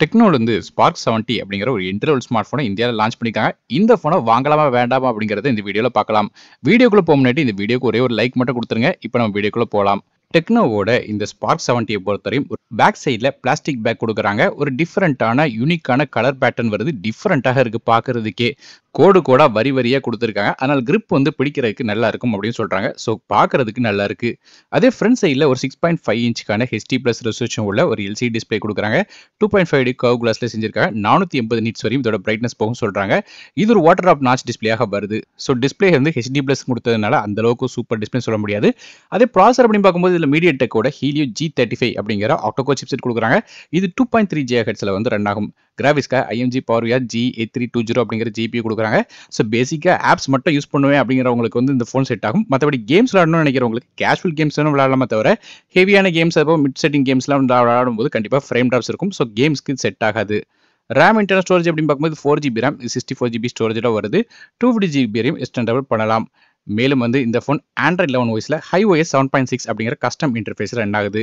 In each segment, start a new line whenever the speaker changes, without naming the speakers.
டெக்னோல வந்து spark seventy அப்படிங்கிற ஒரு இன்டர்வல் ஸ்மார்ட் ஃபோனை இந்தியாவில் லான்ச் பண்ணியிருக்காங்க இந்த ஃபோனை வாங்கலாமா வேண்டாமா அப்படிங்கிறத இந்த வீடியோவில் பார்க்கலாம் வீடியோக்குள்ளே போக முன்னாடி இந்த வீடியோக்கு ஒரே ஒரு லைக் மட்டும் கொடுத்துருங்க இப்போ நம்ம வீடியோக்குள்ளே போகலாம் டெக்னோவோட இந்த ஸ்பார்க் செவன்ட்டியை பொறுத்தவரையும் ஒரு பேக் சைடில் பிளாஸ்டிக் பேக் கொடுக்குறாங்க ஒரு டிஃப்ரெண்ட்டான யூனிக்கான கலர் பேட்டர்ன் வருது டிஃப்ரெண்ட்டாக இருக்குது பார்க்குறதுக்கே கோடு கோடா வரி வரியாக கொடுத்துருக்காங்க அதனால் கிரிப் வந்து பிடிக்கிறதுக்கு நல்லா இருக்கும் அப்படின்னு சொல்கிறாங்க ஸோ பார்க்குறதுக்கு நல்லா இருக்கு அதே ஃப்ரண்ட் சைடில் ஒரு சிக்ஸ் பாயிண்ட் ஃபைவ் இன்ச்சுக்கான ஹெச்டி பிளஸ் ரெசல்யூஷன் உள்ள ஒரு எல்சி டிஸ்பிளே கொடுக்குறாங்க டூ பாயிண்ட் ஃபைவ் டி கவ் கிளாஸ்ல செஞ்சிருக்காங்க நானூற்றி எண்பது நிட்ஸ் வரையும் இதோட பிரைட்னஸ் போகும் சொல்கிறாங்க இது ஒரு வாட்டர் ஆஃப் நாச் டிஸ்பிளேயாக வருது ஸோ டிஸ்பிளே வந்து ஹெச்டி பிளஸ் கொடுத்ததுனால அந்த அளவுக்கு சூப்பர் டிஸ்பிளே சொல்ல முடியாது அதே ப்ராசர் அப்படின்னு பார்க்கும்போது இதில் மீடியா டெக்கோட ஹீலியோ ஜி தேர்ட்டி ஃபைவ் அப்படிங்கிற ஆட்டோகோ சிப்செட் கொடுக்குறாங்க இது டூ பாயிண்ட் த்ரீ ஜே ஹெட்ஸில் வந்து ரன் ஆகும் கிராஃபிக்ஸ்க்காக IMG PowerVR G eight three two zero அப்படிங்கிற ஜிபி கொடுக்குறாங்க ஸோ பேசிக்காக ஆப்ஸ் மட்டும் யூஸ் பண்ணுவேன் அப்படிங்கிறவங்களுக்கு வந்து இந்த ஃபோன் செட் ஆகும் மற்றபடி கேம்ஸ் விளாடணும்னு நினைக்கிறவங்களுக்கு கேஷுவல் கேம்ஸ் வேணும் விளாடலாமே தவிர ஹெவியான கேம்ஸ் அப்போ மிட் செட்டிங் கேம்ஸ்லாம் விளாடும் போது கண்டிப்பாக ஃப்ரேம் ட்ராப்ஸ் இருக்கும் ஸோ கேம்ஸ்க்கு செட் ஆகாது ரேம் இன்டர்னல் ஸ்டோரேஜ் அப்படின்னு பார்க்கும்போது four GB RAM sixty four GB ஸ்டோரேஜோட வருது two fifty GB RAM extendable பண்ணலாம் மேலும் வந்து இந்த ஃபோன் ஆண்ட்ராய்ட் லெவன் ஓய்ஸில் Hi OS seven point six அப்படிங்கிற கஸ்டம் இன்டர்ஃபேஸ் ரன் ஆகுது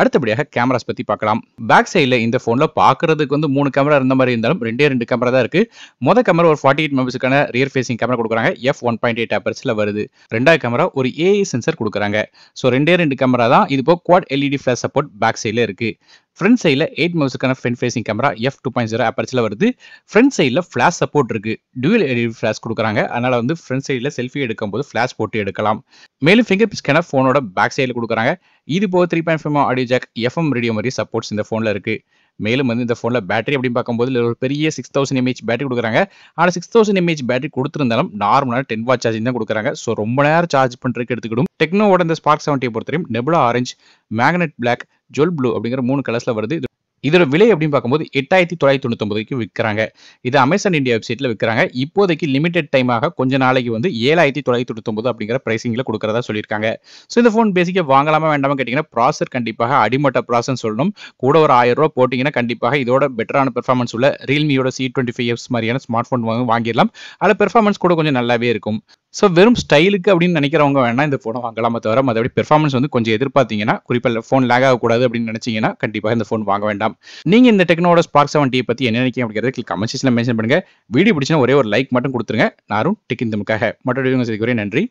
அடுத்தபடியாக கேமராஸ் பற்றி பார்க்கலாம் பேக் சைடில் இந்த ஃபோனில் பார்க்குறதுக்கு வந்து மூணு கேமரா இருந்த மாதிரி இருந்தாலும் ரெண்டே ரெண்டு கேமரா தான் இருக்குது மொதல் கேமரா ஒரு ஃபார்ட்டி எயிட் மெம்பர்ஸுக்கான ரியர் ஃபேஸிங் கேமரா கொடுக்குறாங்க எஃப் ஒன் பாயிண்ட் எயிட் அப்பர்ஸில் வருது ரெண்டாவது கேமரா ஒரு ஏஐ சென்சர் கொடுக்குறாங்க ஸோ ரெண்டே ரெண்டு கேமரா தான் இது போக quad LED flash support back சைடில் இருக்குது ஃப்ரண்ட் சைடில் எயிட் மவுஸுக்கான front facing camera F two point zero அப்பர்ச்சில் வருது ஃப்ரண்ட் சைடில் ஃப்ளாஷ் சப்போர்ட் இருக்குது டுவல் எடி ஃப்ளாஷ் கொடுக்குறாங்க அதனால் வந்து ஃப்ரண்ட் சைடில் செல்ஃபி எடுக்கும்போது ஃப்ளாஷ் போட்டு எடுக்கலாம் மேலும் ஃபிங்கர் பிரிண்ட் ஸ்கேனர் ஃபோனோட பேக் சைடில் கொடுக்குறாங்க இது போக three point five audio jack FM radio மாதிரி சப்போர்ட்ஸ் இந்த ஃபோனில் இருக்குது மேலும் வந்து இந்த ஃபோனில் பேட்டரி அப்படின்னு பார்க்கும்போது ஒரு பெரிய சிக்ஸ் தௌசண்ட் எம்ஏஹெச் பேட்டரி கொடுக்குறாங்க ஆனால் சிக்ஸ் தௌசண்ட் எம்ஏஹெச் பேட்டரி கொடுத்துருந்தாலும் நார்மலாக டென் வாட்ச் சார்ஜிங் தான் கொடுக்குறாங்க ஸோ ரொம்ப நேரம் சார்ஜ் பண்ணுறதுக்கு எடுத்துக்கிடும் டெக்னோவோட இந்த ஸ்பார்க் செவன்ட்டியை பொறுத்தவரையும் Nebula orange magnet black jewel blue அப்படிங்கிற மூணு கலர்ஸில் வருது இதோட விலை அப்படின்னு பார்க்கும்போது எட்டாயிரத்தி தொள்ளாயிரத்தி தொண்ணூத்தொம்பதுக்கு விற்கிறாங்க இது அமேசான் இந்தியா வெப்சைட்டில் விற்கிறாங்க இப்போதைக்கு லிமிடெட் டைமாக கொஞ்ச நாளைக்கு வந்து ஏழாயிரத்தி தொள்ளாயிரத்தி தொண்ணூத்தொம்பது அப்படிங்கிற பிரைசிங்ல கொடுக்குறதா சொல்லியிருக்காங்க ஸோ இந்த ஃபோன் பேசிக்கா வாங்கலாமா வேண்டாமா கேட்டிங்கன்னா ப்ராசர் கண்டிப்பாக அடிமட்ட ப்ராசர்னு சொல்லணும் கூட ஒரு ஆயிரம் ரூபா போட்டீங்கன்னா கண்டிப்பாக இதோட பெட்டரான பெர்ஃபார்மன்ஸ் உள்ள ரியல்மியோட சி டுவெண்ட்டி ஃபைவ் எஃப்ஸ் மாதிரியான ஸ்மார்ட் ஃபோன் வாங்கிடலாம் அதில் பெர்ஃபார்மன்ஸ் கூட கொஞ்சம் நல்லாவே இருக்கும் ஸோ வெறும் ஸ்டைலுக்கு அப்படின்னு நினைக்கிறவங்க வேணா இந்த ஃபோனை வாங்கலாம் தவிர மற்றபடி பெர்ஃபார்மன்ஸ் வந்து கொஞ்சம் எதிர்பார்த்தீங்கன்னா குறிப்பாக ஃபோன் லேக் ஆகக்கூடாது அப்படின்னு நினைச்சீங்கன்னா கண்டிப்பாக இந்த ஃபோன் வாங்க வேண்டாம் நீங்கள் இந்த டெக்னோட ஸ்பார்க் செவன் டி பற்றி என்ன நினைக்கிறீங்க அப்படிங்கிறது கமெண்ட் செக்ஷனில் மென்ஷன் பண்ணுங்க வீடியோ பிடிச்சினா ஒரே ஒரு லைக் மட்டும் கொடுத்துருங்க நானும் டிக்கின் தமுக்காக மற்றொரு நன்றி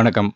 வணக்கம்